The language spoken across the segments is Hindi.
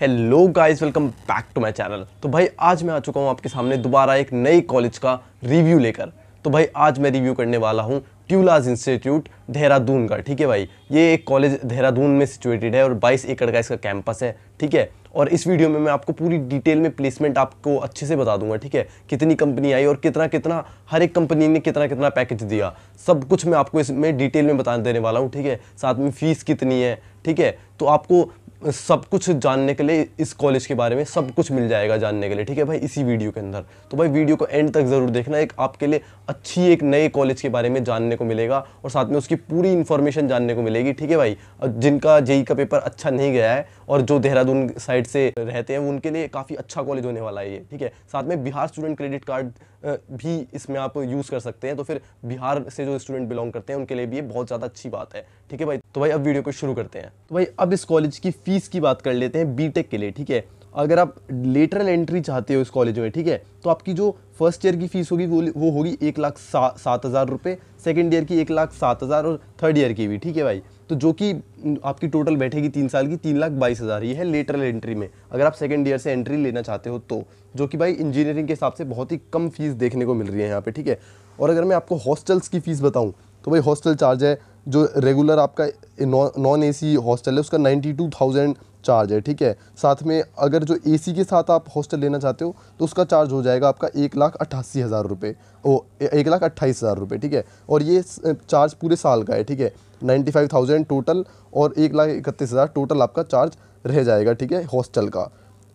hello guys welcome back to my channel तो भाई आज मैं आ चुका हूँ आपके सामने दोबारा एक नई कॉलेज का रिव्यू लेकर तो भाई आज मैं रिव्यू करने वाला हूँ ट्यूलाज इंस्टीट्यूट देहरादून का ठीक है भाई ये एक कॉलेज देहरादून में सिचुएटेड है और 22 एकड़ का इसका कैंपस है ठीक है और इस वीडियो में मैं आपको पूरी डिटेल में प्लेसमेंट आपको अच्छे से बता दूंगा ठीक है कितनी कंपनी आई और कितना कितना हर एक कंपनी ने कितना कितना पैकेज दिया सब कुछ मैं आपको इसमें डिटेल में बता देने वाला हूँ ठीक है साथ में फ़ीस कितनी है ठीक है तो आपको सब कुछ जानने के लिए इस कॉलेज के बारे में सब कुछ मिल जाएगा जानने के लिए ठीक है भाई इसी वीडियो के अंदर तो भाई वीडियो को एंड तक ज़रूर देखना एक आपके लिए अच्छी एक नए कॉलेज के बारे में जानने को मिलेगा और साथ में उसकी पूरी इन्फॉर्मेशन जानने को मिलेगी ठीक है भाई जिनका जेई का पेपर अच्छा नहीं गया है और जो देहरादून साइड से रहते हैं उनके लिए काफ़ी अच्छा कॉलेज होने वाला है ये ठीक है साथ में बिहार स्टूडेंट क्रेडिट कार्ड भी इसमें आप यूज़ कर सकते हैं तो फिर बिहार से जो स्टूडेंट बिलोंग करते हैं उनके लिए भी ये बहुत ज़्यादा अच्छी बात है ठीक है भाई तो भाई अब वीडियो को शुरू करते हैं तो भाई अब इस कॉलेज की फ़ीस की बात कर लेते हैं बीटेक के लिए ठीक है अगर आप लेटरल एंट्री चाहते हो इस कॉलेज में ठीक है तो आपकी जो फर्स्ट ईयर की फ़ीस होगी वो वो होगी एक लाख सा, सात हज़ार रुपये सेकेंड ईयर की एक लाख सात हज़ार और थर्ड ईयर की भी ठीक है भाई तो जो कि आपकी टोटल बैठेगी तीन साल की तीन लाख बाईस हज़ार ये है लेटरल एंट्री में अगर आप सेकेंड ईयर से एंट्री लेना चाहते हो तो जो कि भाई इंजीनियरिंग के हिसाब से बहुत ही कम फीस देखने को मिल रही है यहाँ पर ठीक है और अगर मैं आपको हॉस्टल्स की फ़ीस बताऊँ तो भाई हॉस्टल चार्ज है जो रेगुलर आपका नॉन ए सी हॉस्टल है उसका नाइन्टी टू थाउजेंड चार्ज है ठीक है साथ में अगर जो ए सी के साथ आप हॉस्टल लेना चाहते हो तो उसका चार्ज हो जाएगा आपका एक लाख अट्ठासी हज़ार रुपये ओ एक लाख अट्ठाईस हज़ार रुपये ठीक है और ये चार्ज पूरे साल का है ठीक है नाइन्टी फाइव थाउजेंड टोटल और एक लाख इकतीस हज़ार टोटल आपका चार्ज रह जाएगा ठीक है हॉस्टल का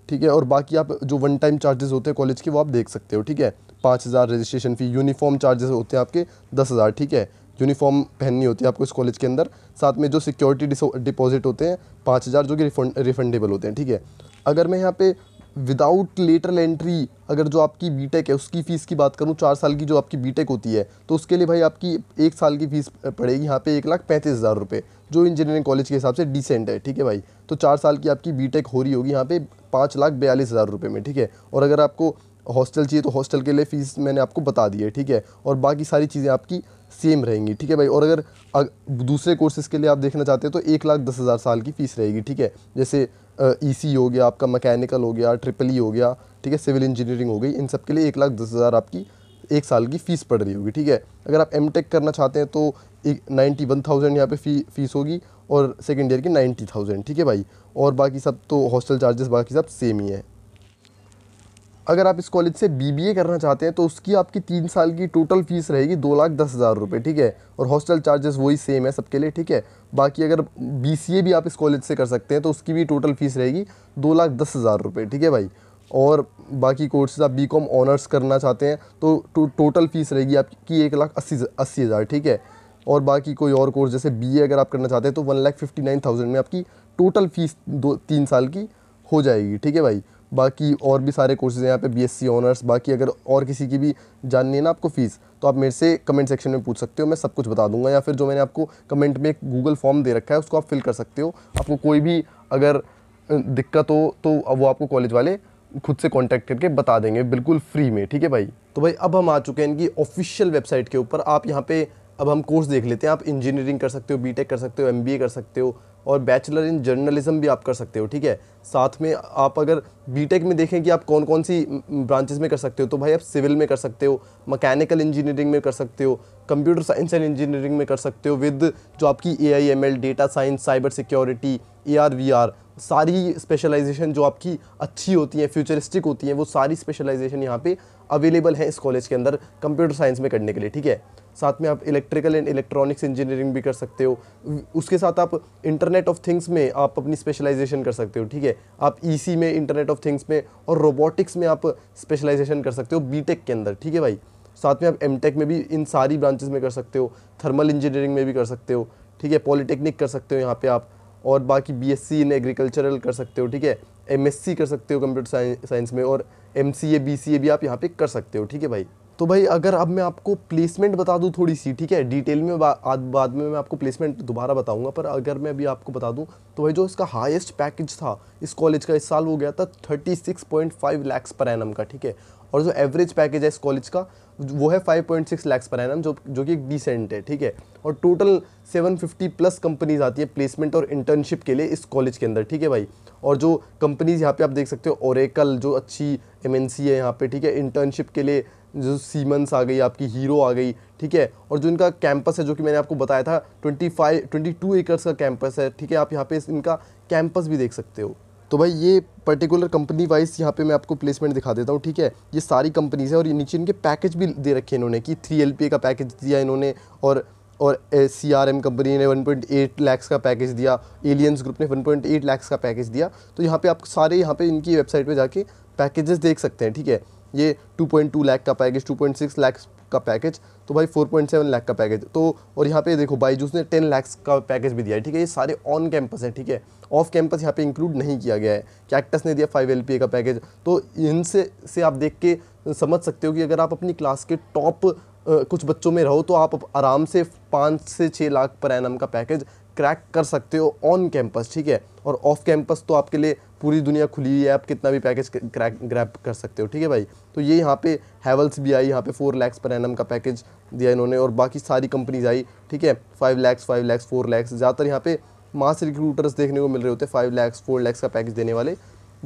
ठीक है और बाकी आप जो वन टाइम चार्जेस होते हैं कॉलेज के वो आप देख सकते हो ठीक है पाँच हज़ार रजिस्ट्रेशन फ़ी यूनिफॉर्म चार्जेस होते हैं आपके दस हज़ार ठीक है यूनिफॉर्म पहननी होती है आपको इस कॉलेज के अंदर साथ में जो सिक्योरिटी डिपॉजिट होते हैं पाँच हज़ार जो कि रिफंड रिफंडेबल होते हैं ठीक है अगर मैं यहाँ पे विदाउट लेटरल एंट्री अगर जो आपकी बीटेक है उसकी फ़ीस की बात करूँ चार साल की जो आपकी बीटेक होती है तो उसके लिए भाई आपकी एक साल की फ़ीस पड़ेगी यहाँ पे एक लाख पैंतीस हज़ार रुपये जो इंजीनियरिंग कॉलेज के हिसाब से डिसेंट है ठीक है भाई तो चार साल की आपकी बीटेक हो रही होगी यहाँ पे पाँच लाख बयालीस हज़ार रुपये में ठीक है और अगर आपको हॉस्टल चाहिए तो हॉस्टल के लिए फ़ीस मैंने आपको बता दी है ठीक है और बाकी सारी चीज़ें आपकी सेम रहेंगी ठीक है भाई और अगर अग, दूसरे कोर्सेज़ के लिए आप देखना चाहते हैं तो एक लाख दस हज़ार साल की फ़ीस रहेगी ठीक है जैसे ई e हो गया आपका मैकेनिकल हो गया ट्रिपल ई e हो गया ठीक है सिविल इंजीनियरिंग हो गई इन सब के लिए एक लाख दस हज़ार आपकी एक साल की फ़ीस पड़ रही होगी ठीक है अगर आप एम करना चाहते हैं तो एक नाइन्टी वन थाउजेंड यहाँ पर फ़ी फ़ीस होगी और सेकेंड ईयर की नाइन्टी थाउजेंड ठीक है भाई और बाकी सब तो हॉस्टल चार्जेस बाकी सब सेम ही है अगर आप इस कॉलेज से बीबीए करना चाहते हैं तो उसकी आपकी तीन साल की टोटल फीस रहेगी दो लाख दस हज़ार रुपये ठीक है और हॉस्टल चार्जेस वही सेम है सबके लिए ठीक है बाकी अगर बीसीए भी आप इस कॉलेज से कर सकते हैं तो उसकी भी टोटल फीस रहेगी दो लाख दस हज़ार रुपये ठीक है भाई और बाकी कोर्सेज आप बी ऑनर्स करना चाहते हैं तो टो, टोटल फीस रहेगी आपकी एक लाख अस्सी अस्सी हज़ार ठीक है और बाकी कोई और कोर्स जैसे बी अगर आप करना चाहते हैं तो one lakh fifty nine thousand में आपकी टोटल फीस दो तीन साल की हो जाएगी ठीक है भाई बाकी और भी सारे कोर्सेज़ हैं यहाँ पे बीएससी ऑनर्स बाकी अगर और किसी की भी जाननी है ना आपको फ़ीस तो आप मेरे से कमेंट सेक्शन में पूछ सकते हो मैं सब कुछ बता दूंगा या फिर जो मैंने आपको कमेंट में एक गूगल फॉर्म दे रखा है उसको आप फिल कर सकते हो आपको कोई भी अगर दिक्कत हो तो वो आपको कॉलेज वाले खुद से कॉन्टैक्ट करके बता देंगे बिल्कुल फ्री में ठीक है भाई तो भाई अब हम आ चुके हैं इनकी ऑफिशियल वेबसाइट के ऊपर आप यहाँ पे अब हम कोर्स देख लेते हैं आप इंजीनियरिंग कर सकते हो बीटेक कर सकते हो एमबीए कर सकते हो और बैचलर इन जर्नलिज्म भी आप कर सकते हो ठीक है साथ में आप अगर बीटेक में देखें कि आप कौन कौन सी ब्रांचेस में कर सकते हो तो भाई आप सिविल में कर सकते हो मैकेनिकल इंजीनियरिंग में कर सकते हो कंप्यूटर साइंस एंड इंजीनियरिंग में कर सकते हो विद जो आपकी A I M L data science cyber security A R V R सारी स्पेशलाइजेशन जो आपकी अच्छी होती है फ्यूचरिस्टिक होती है वो सारी स्पेशलाइजेशन यहाँ पे अवेलेबल हैं इस कॉलेज के अंदर कंप्यूटर साइंस में करने के लिए ठीक है साथ में आप इलेक्ट्रिकल एंड इलेक्ट्रॉनिक्स इंजीनियरिंग भी कर सकते हो उसके साथ आप इंटरनेट ऑफ थिंग्स में आप अपनी स्पेशलाइजेशन कर सकते हो ठीक है आप ई e में इंटरनेट ऑफ थिंग्स में और रोबोटिक्स में आप स्पेशलाइजेशन कर सकते हो बी के अंदर ठीक है भाई साथ में आप एम में भी इन सारी ब्रांचेज में कर सकते हो थर्मल इंजीनियरिंग में भी कर सकते हो ठीक है पॉलीटेक्निक कर सकते हो यहाँ पर आप और बाकी B S C in agricultural कर सकते हो ठीक है एम एस सी कर सकते हो कंप्यूटर साइंस में और M C A B C ए भी आप यहाँ पे कर सकते हो ठीक है भाई तो भाई अगर अब मैं आपको प्लेसमेंट बता दूँ थोड़ी सी ठीक है डिटेल में बाद बाद में मैं आपको प्लेसमेंट दोबारा बताऊँगा पर अगर मैं अभी आपको बता दूँ तो भाई जो इसका हाइस्ट पैकेज था इस कॉलेज का इस साल वो गया था थर्टी सिक्स फाइव लैक्स पर एन का ठीक है और जो एवरेज पैकेज है इस कॉलेज का वो है 5.6 पॉइंट लैक्स पर एनम जो जो कि एक डिसेंट है ठीक है और टोटल 750 प्लस कंपनीज आती है प्लेसमेंट और इंटर्नशिप के लिए इस कॉलेज के अंदर ठीक है भाई और जो कंपनीज यहाँ पे आप देख सकते हो ओरेकल जो अच्छी एम है यहाँ पर ठीक है इंटर्नशिप के लिए जो सीमेंस आ गई आपकी हीरो आ गई ठीक है और जो इनका कैंपस है जो कि मैंने आपको बताया था twenty five twenty two acres का कैंपस है ठीक है आप यहाँ पे इनका कैंपस भी देख सकते हो तो भाई ये पर्टिकुलर कंपनी वाइज यहाँ पे मैं आपको प्लेसमेंट दिखा देता हूँ ठीक है ये सारी कंपनीज़ हैं और ये नीचे इनके पैकेज भी दे रखे इन्होंने कि थ्री एल का पैकेज दिया इन्होंने और और सी आर एम कंपनी ने 1.8 लैक्स का पैकेज दिया एलियंस ग्रुप ने 1.8 लैक्स का पैकेज दिया तो यहाँ पे आप सारे यहाँ पे इनकी वेबसाइट पे जाके पैकेजेस देख सकते हैं ठीक है ये 2.2 पॉइंट का पैकेज 2.6 लैक्स का पैकेज तो भाई 4.7 लाख का पैकेज तो और यहाँ पे देखो जूस ने 10 लाख का पैकेज भी दिया है ठीक है ये सारे ऑन कैंपस हैं ठीक है ऑफ कैंपस यहाँ पे इंक्लूड नहीं किया गया है कैक्टस ने दिया फाइव एल का पैकेज तो इनसे से आप देख के समझ सकते हो कि अगर आप अपनी क्लास के टॉप कुछ बच्चों में रहो तो आप आराम से पाँच से छः लाख पर एन का पैकेज क्रैक कर सकते हो ऑन कैंपस ठीक है और ऑफ कैंपस तो आपके लिए पूरी दुनिया खुली हुई है आप कितना भी पैकेज क्रैक ग्रैप कर सकते हो ठीक है भाई तो ये यहाँ पे हैवल्स भी आई यहाँ पे फोर लैक्स पर एनम का पैकेज दिया इन्होंने और बाकी सारी कंपनीज आई ठीक है five lakhs five lakhs four lakhs ज़्यादातर यहाँ पे मास रिक्रूटर्स देखने को मिल रहे होते हैं फाइव लैक्स फोर लैक्स का पैकेज देने वाले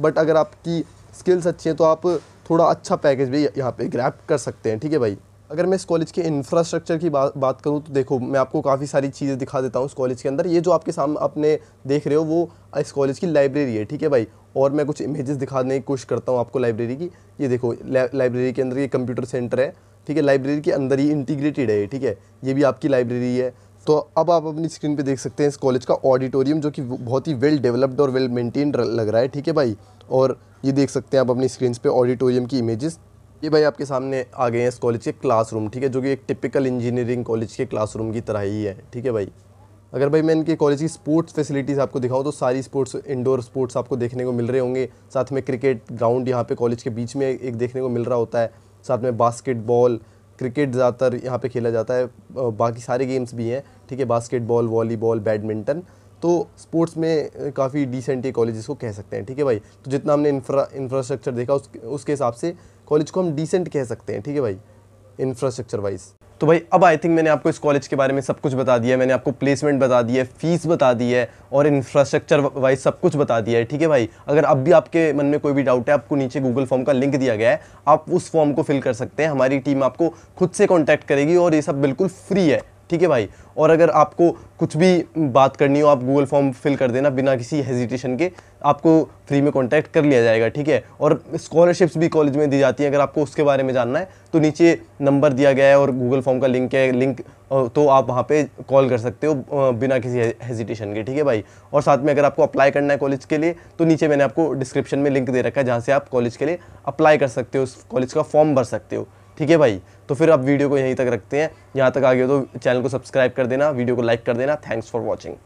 बट अगर आपकी स्किल्स अच्छी हैं तो आप थोड़ा अच्छा पैकेज भी यहाँ पर ग्रैप कर सकते हैं ठीक है भाई अगर मैं इस कॉलेज के इंफ्रास्ट्रक्चर की बा, बात करूँ तो देखो मैं आपको काफ़ी सारी चीज़ें दिखा देता हूँ इस कॉलेज के अंदर ये जो आपके सामने आपने देख रहे हो वो इस कॉलेज की लाइब्रेरी है ठीक है भाई और मैं कुछ इमेजेस दिखाने की कोशिश करता हूँ आपको लाइब्रेरी की ये देखो लाइब्रेरी के अंदर ये कंप्यूटर सेंटर है ठीक है लाइब्रेरी के अंदर ही इंटीग्रेटेड है ठीक है ये भी आपकी लाइब्रेरी है तो अब आप अपनी स्क्रीन पे देख सकते हैं इस कॉलेज का ऑडिटोरियम जो कि बहुत ही वेल डेवलप्ड और वेल मेंटेन लग रहा है ठीक है भाई और ये देख सकते हैं आप अपनी स्क्रीन पे ऑडिटोरियम की इमेजेस ये भाई आपके सामने आ गए हैं इस कॉलेज के क्लासरूम ठीक है जो कि एक टिपिकल इंजीनियरिंग कॉलेज के क्लासरूम की तरह ही है ठीक है भाई अगर भाई मैं इनके कॉलेज की स्पोर्ट्स फैसिलिटीज़ आपको दिखाऊँ तो सारी स्पोर्ट्स इंडोर स्पोर्ट्स आपको देखने को मिल रहे होंगे साथ में क्रिकेट ग्राउंड यहाँ पे कॉलेज के बीच में एक देखने को मिल रहा होता है साथ में बास्केटबॉल क्रिकेट ज़्यादातर यहाँ पे खेला जाता है बाकी सारे गेम्स भी हैं ठीक है बास्केटबॉल वॉलीबॉल बैडमिंटन तो स्पोर्ट्स में काफ़ी डिसेंट ये कॉलेज को कह सकते हैं ठीक है भाई तो जितना हमने इंफ्रा इंफ्रास्ट्रक्चर देखा उस, उसके हिसाब से कॉलेज को हम डिसेंट कह सकते हैं ठीक है भाई इंफ्रास्ट्रक्चर वाइज तो भाई अब आई थिंक मैंने आपको इस कॉलेज के बारे में सब कुछ बता दिया मैंने आपको प्लेसमेंट बता दी है फीस बता दी है और इंफ्रास्ट्रक्चर वाइज सब कुछ बता दिया है ठीक है भाई अगर अब भी आपके मन में कोई भी डाउट है आपको नीचे गूगल फॉर्म का लिंक दिया गया है आप उस फॉर्म को फिल कर सकते हैं हमारी टीम आपको खुद से कॉन्टैक्ट करेगी और ये सब बिल्कुल फ्री है ठीक है भाई और अगर आपको कुछ भी बात करनी हो आप गूगल फॉर्म फिल कर देना बिना किसी हेजिटेशन के आपको फ्री में कॉन्टैक्ट कर लिया जाएगा ठीक है और स्कॉलरशिप्स भी कॉलेज में दी जाती हैं अगर आपको उसके बारे में जानना है तो नीचे नंबर दिया गया है और गूगल फॉर्म का लिंक है लिंक तो आप वहाँ पे कॉल कर सकते हो बिना किसी हेजिटेशन के ठीक है भाई और साथ में अगर आपको अप्लाई करना है कॉलेज के लिए तो नीचे मैंने आपको डिस्क्रिप्शन में लिंक दे रखा है जहाँ से आप कॉलेज के लिए अप्लाई कर सकते हो उस कॉलेज का फॉर्म भर सकते हो ठीक है भाई तो फिर आप वीडियो को यहीं तक रखते हैं यहाँ तक आ गए तो चैनल को सब्सक्राइब कर देना वीडियो को लाइक कर देना थैंक्स फॉर वॉचिंग